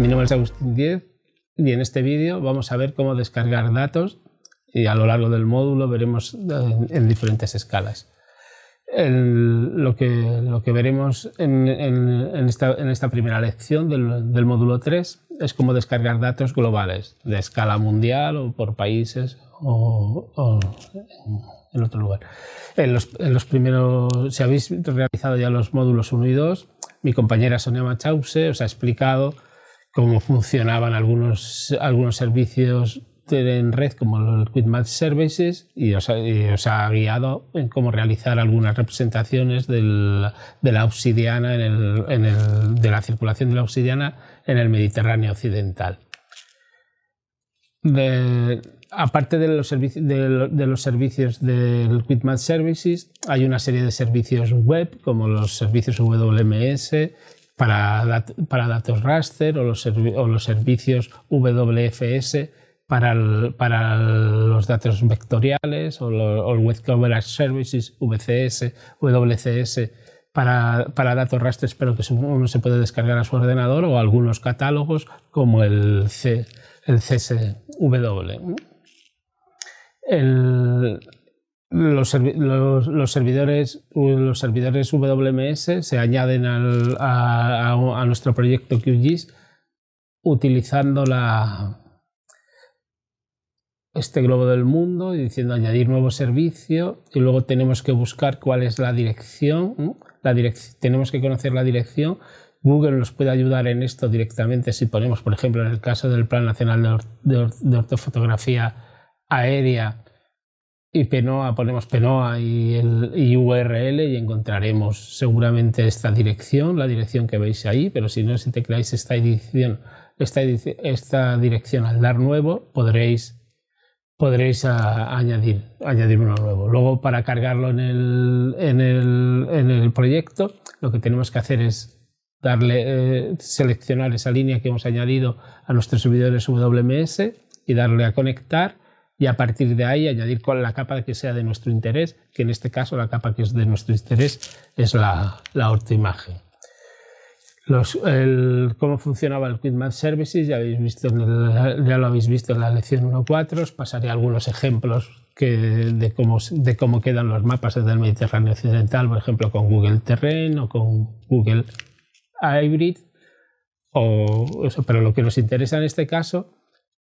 Mi nombre es Agustín Diez y en este vídeo vamos a ver cómo descargar datos y a lo largo del módulo veremos eh, en, diferentes escalas. lo, que, lo, que, veremos en, esta, primera lección del, módulo 3 es cómo descargar datos globales de escala mundial o por países o, en otro lugar. En los, primeros, si habéis realizado ya los módulos 1 y 2, mi compañera Sonia Machause os ha explicado cómo funcionaban algunos, algunos servicios en red como el QuickMath Services y os, ha, guiado en cómo realizar algunas representaciones de la obsidiana de la circulación de la obsidiana en el Mediterráneo occidental. aparte de los, servicios de, los servicios del QuickMath Services, hay una serie de servicios web como los servicios WMS para, datos raster o los, los servicios WFS para, los datos vectoriales o, el Web Coverage Services, VCS, WCS, para, datos raster pero que uno se puede descargar a su ordenador o algunos catálogos como el, C, el CSW los, servidores, WMS se añaden a, nuestro proyecto QGIS utilizando la, este globo del mundo y diciendo añadir nuevo servicio y luego tenemos que buscar cuál es la dirección, la tenemos que conocer la dirección. Google nos puede ayudar en esto directamente si ponemos, por ejemplo, en el caso del Plan Nacional de Ortofotografía Aérea, y Penoa, ponemos Penoa y, el, URL y encontraremos seguramente esta dirección, la dirección que veis ahí, pero si no, si te esta esta, esta dirección al dar nuevo, podréis, podréis añadir, añadir uno nuevo. Luego, para cargarlo en el, en el, en el proyecto, lo que tenemos que hacer es darle, eh, seleccionar esa línea que hemos añadido a nuestros servidores WMS y darle a conectar y a partir de ahí añadir con la capa que sea de nuestro interés, que en este caso la capa que es de nuestro interés es la, la ortoimagen. cómo funcionaba el QuickMap Services, ya, lo habéis visto en la lección 1.4, os pasaré algunos ejemplos de, cómo, de cómo quedan los mapas del Mediterráneo Occidental, por ejemplo, con Google Terreno, o con Google Hybrid, o, pero lo que nos interesa en este caso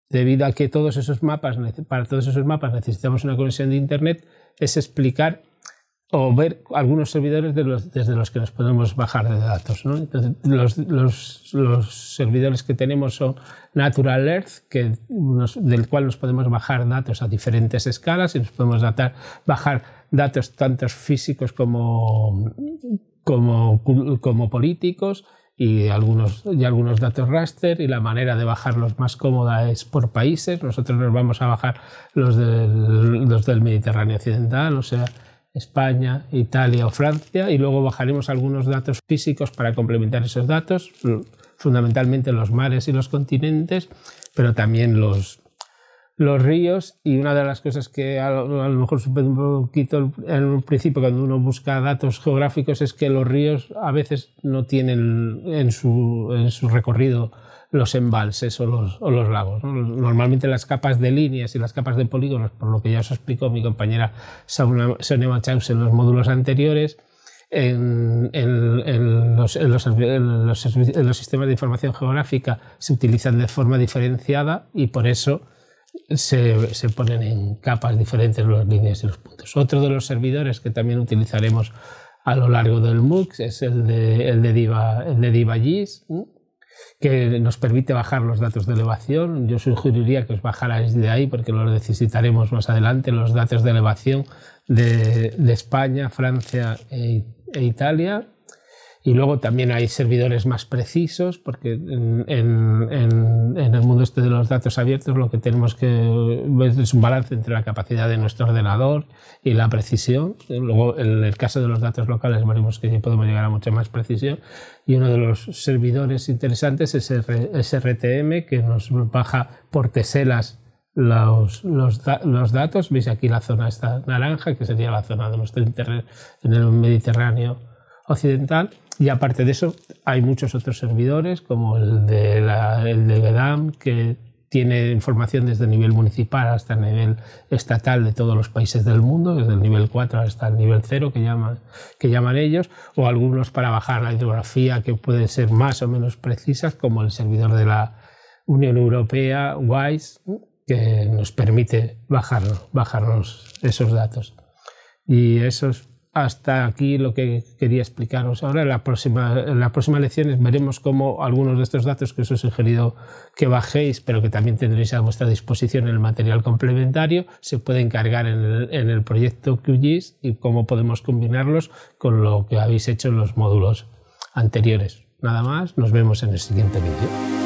debido a que todos esos mapas, para todos esos mapas necesitamos una conexión de Internet, es explicar o ver algunos servidores desde los que nos podemos bajar de datos. los, los, servidores que tenemos son Natural Earth, del cual nos podemos bajar datos a diferentes escalas y nos podemos bajar datos tanto físicos como, como, como políticos y algunos, y algunos datos raster y la manera de bajarlos más cómoda es por países. Nosotros nos vamos a bajar los del, los del Mediterráneo Occidental, o sea, España, Italia o Francia, y luego bajaremos algunos datos físicos para complementar esos datos, fundamentalmente los mares y los continentes, pero también los, los ríos y una de las cosas que a lo, mejor supe un poquito en un principio cuando uno busca datos geográficos es que los ríos a veces no tienen en su, recorrido los embalses o los, lagos. Normalmente las capas de líneas y las capas de polígonos, por lo que ya os explicó mi compañera Sonia Machaus en los módulos anteriores, en, en, los, en los sistemas de información geográfica se utilizan de forma diferenciada y por eso se, ponen en capas diferentes las líneas y los puntos. Otro de los servidores que también utilizaremos a lo largo del MOOC es el de, el Diva, el DivaGIS, que nos permite bajar los datos de elevación. Yo sugeriría que os bajarais de ahí porque los necesitaremos más adelante, los datos de elevación de, España, Francia e, e Italia. Y luego también hay servidores más precisos, porque en, el mundo este de los datos abiertos lo que tenemos que ver es un balance entre la capacidad de nuestro ordenador y la precisión. Luego, en el caso de los datos locales, veremos que podemos llegar a mucha más precisión. Y uno de los servidores interesantes es SRTM, que nos baja por teselas los, datos. Veis aquí la zona esta naranja, que sería la zona de nuestro internet en el Mediterráneo occidental. Y aparte de eso, hay muchos otros servidores, como el de, la, el de que tiene información desde el nivel municipal hasta el nivel estatal de todos los países del mundo, desde el nivel 4 hasta el nivel 0 que llaman, que llaman ellos, o algunos para bajar la hidrografía que pueden ser más o menos precisas, como el servidor de la Unión Europea, WISE, que nos permite bajar bajarnos esos datos. Y esos hasta aquí lo que quería explicaros. Ahora en la próxima, lección veremos cómo algunos de estos datos que os he sugerido que bajéis, pero que también tendréis a vuestra disposición en el material complementario, se pueden cargar en el, en el proyecto QGIS y cómo podemos combinarlos con lo que habéis hecho en los módulos anteriores. Nada más, nos vemos en el siguiente vídeo.